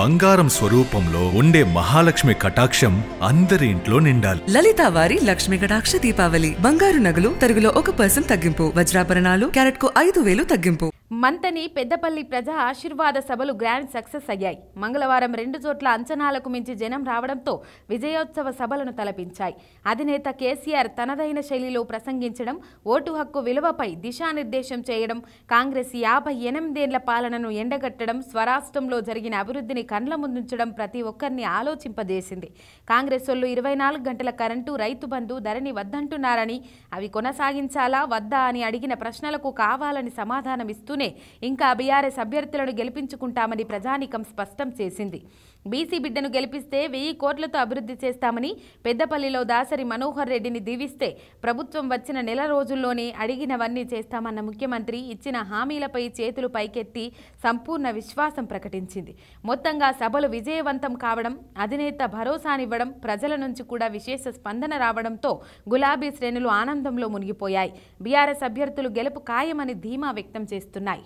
బంగారం స్వరూపంలో ఉండే మహాలక్ష్మి కటాక్షం అందరి ఇంట్లో నిండాలి లలిత వారి లక్ష్మి కటాక్ష దీపావళి బంగారు నగలు తరుగులో ఒక పర్సెంట్ తగ్గింపు వజ్రాభరణాలు క్యారెట్ కు ఐదు వేలు తగ్గింపు మంతని పెద్దపల్లి ప్రజా ఆశీర్వాద సభలు గ్రాండ్ సక్సెస్ అయ్యాయి మంగళవారం రెండు చోట్ల అంచనాలకు మించి జనం రావడంతో విజయోత్సవ సభలను తలపించాయి అధినేత కేసీఆర్ తనదైన శైలిలో ప్రసంగించడం ఓటు హక్కు విలువపై దిశానిర్దేశం చేయడం కాంగ్రెస్ యాభై ఎనిమిదేళ్ల పాలనను ఎండగట్టడం స్వరాష్ట్రంలో జరిగిన అభివృద్ధిని కండ్ల ముందుంచడం ప్రతి ఒక్కరిని ఆలోచింపజేసింది కాంగ్రెస్ వాళ్ళు ఇరవై నాలుగు గంటల కరెంటు రైతు బంధు ధరని వద్దంటున్నారని అవి కొనసాగించాలా వద్దా అని అడిగిన ప్రశ్నలకు కావాలని సమాధానమిస్తూనే ఇంకా బీఆర్ఎస్ అభ్యర్థులను గెలిపించుకుంటామని ప్రజానికం స్పష్టం చేసింది బీసీ బిడ్డను గెలిపిస్తే వెయ్యి కోట్లతో అభివృద్ధి చేస్తామని పెద్దపల్లిలో దాసరి మనోహర్ రెడ్డిని దీవిస్తే ప్రభుత్వం వచ్చిన నెల రోజుల్లోనే అడిగినవన్నీ చేస్తామన్న ముఖ్యమంత్రి ఇచ్చిన హామీలపై చేతులు పైకెత్తి సంపూర్ణ విశ్వాసం ప్రకటించింది మొత్తంగా సభలు విజయవంతం కావడం అధినేత భరోసానివ్వడం ప్రజల నుంచి కూడా విశేష స్పందన రావడంతో గులాబీ శ్రేణులు ఆనందంలో మునిగిపోయాయి బీఆర్ఎస్ అభ్యర్థులు గెలుపు ఖాయమని ధీమా వ్యక్తం చేస్తున్నాయి